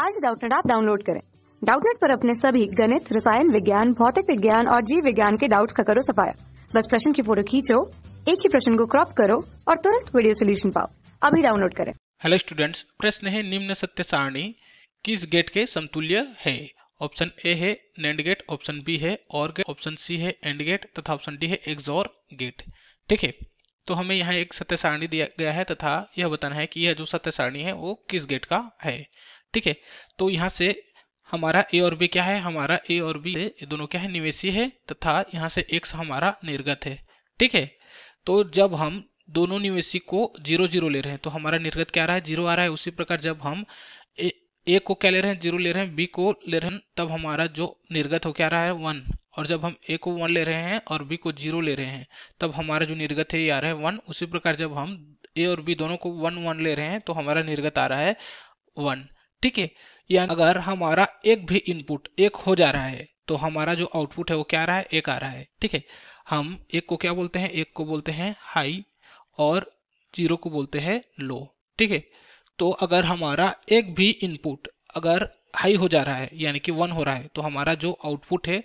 आज डाउटनेट आप डाउनलोड करें डाउटनेट पर अपने सभी गणित रसायन विज्ञान भौतिक विज्ञान और जीव विज्ञान के डाउट्स का करो सफाया बस प्रश्न की फोटो खींचो एक ही प्रश्न को क्रॉप करो और तुरंत वीडियो सोल्यूशन पाओ अभी डाउनलोड करें हेलो स्टूडेंट्स प्रश्न है निम्न सत्य सारणी किस गेट के समतुल्य है ऑप्शन ए है नेंड गेट ऑप्शन बी है और गेट ऑप्शन सी है एंड गेट तथा ऑप्शन डी है एक्सोर गेट ठीक है तो हमें यहाँ एक सत्य सारणी दिया गया है तथा यह बताना है कि यह जो सत्य सारणी है वो किस गेट का है ठीक है तो यहाँ से हमारा ए और बी क्या है हमारा ए और बी ये दोनों क्या है निवेशी है तथा यहाँ से एक्स हमारा निर्गत है ठीक है तो जब हम दोनों निवेशी को जीरो जीरो ले रहे हैं तो हमारा निर्गत क्या आ रहा है जीरो आ रहा है उसी प्रकार जब हम ए, ए को क्या ले रहे हैं जीरो ले रहे हैं बी को ले रहे हैं तब हमारा जो निर्गत हो क्या रहा है वन और जब हम ए को वन ले रहे हैं और बी को जीरो ले रहे हैं तब हमारा जो निर्गत है ये आ रहा है वन उसी प्रकार जब हम ए और बी दोनों को वन वन ले रहे हैं तो हमारा निर्गत आ रहा है वन ठीक है या अगर हमारा एक भी इनपुट एक हो जा रहा है तो हमारा जो आउटपुट है वो क्या आ रहा है एक आ रहा है ठीक है हम एक को क्या बोलते हैं एक को बोलते हैं हाई और जीरो को बोलते हैं लो ठीक है तो अगर हमारा एक भी इनपुट अगर हाई हो जा रहा है यानी कि वन हो रहा है तो हमारा जो आउटपुट है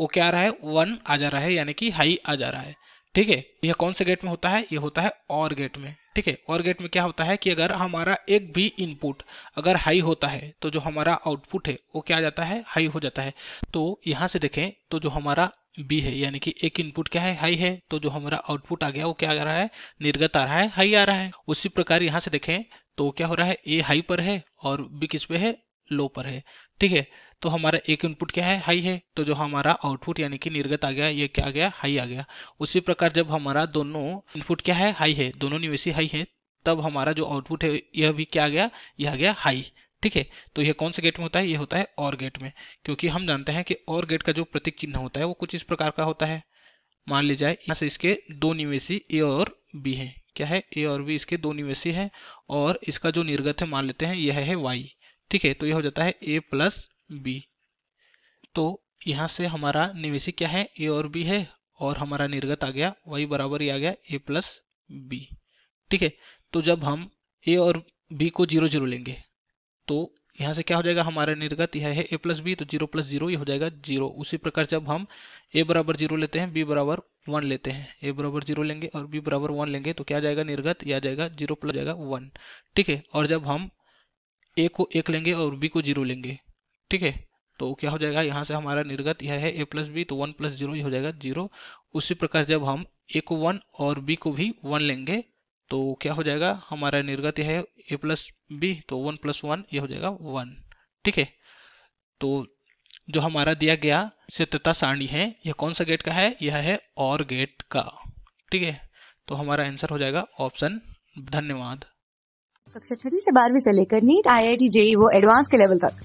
वो क्या आ रहा है वन आ जा रहा है यानी कि हाई आ जा रहा है ठीक है यह कौन से गेट में होता है ये होता है और गेट में ठीक है और गेट में क्या होता है कि अगर हमारा एक भी इनपुट अगर हाई होता है तो जो हमारा आउटपुट है वो क्या जाता है हाई हो जाता है तो यहाँ से देखें तो जो हमारा बी है यानी कि एक इनपुट क्या है हाई है तो जो हमारा आउटपुट आ गया वो क्या आ रहा है निर्गत आ रहा है हाई आ रहा है उसी प्रकार यहाँ से देखें तो क्या हो रहा है ए हाई पर है और बी किस पे है लो पर है ठीक है तो हमारा एक इनपुट क्या है हाई है तो जो हमारा आउटपुट यानी कि निर्गत आ गया ये क्या आ गया हाई आ गया उसी प्रकार जब हमारा दोनों इनपुट क्या है हाई है दोनों निवेशी हाई है तब हमारा जो आउटपुट है यह भी क्या आ गया यह आ गया हाई ठीक है तो यह कौन से गेट में होता है यह होता है और गेट में क्योंकि हम जानते हैं कि और गेट का जो प्रतीक चिन्ह होता है वो कुछ इस प्रकार का होता है मान ली जाए यहाँ से इसके दो निवेशी ए और बी हैं क्या है ए और बी इसके दो निवेशी हैं और इसका जो निर्गत है मान लेते हैं यह है वाई ठीक है तो यह हो जाता है ए प्लस बी तो यहाँ से हमारा निवेशी क्या है ए और बी है और हमारा निर्गत आ गया वही बराबर ही आ गया ए प्लस बी ठीक है तो जब हम ए और बी को जीरो जीरो लेंगे तो यहाँ से क्या हो जाएगा हमारा निर्गत यह है ए प्लस बी तो जीरो प्लस जीरो ये हो जाएगा जीरो उसी प्रकार जब हम ए बराबर जीरो लेते हैं बी बराबर वन लेते हैं ए बराबर जीरो लेंगे और बी बराबर वन लेंगे तो क्या जाएगा निर्गत यह आ जाएगा जीरो प्लस जाएगा वन ठीक है और जब हम ए को एक लेंगे और बी को जीरो लेंगे ठीक है तो क्या हो जाएगा यहाँ से हमारा निर्गत यह है ए प्लस बी तो वन प्लस जीरो हो जाएगा जीरो उसी प्रकार जब हम ए को वन और बी को भी वन लेंगे तो क्या हो जाएगा हमारा निर्गत यह है ए प्लस बी तो वन प्लस वन ये हो जाएगा वन ठीक है तो जो हमारा दिया गया सत्यता सारणी है यह कौन सा गेट का है यह है और गेट का ठीक है तो हमारा आंसर हो जाएगा ऑप्शन धन्यवाद कक्षा छठी से बारहवीं से लेकर NEET I I T JEE वो एडवांस के लेवल तक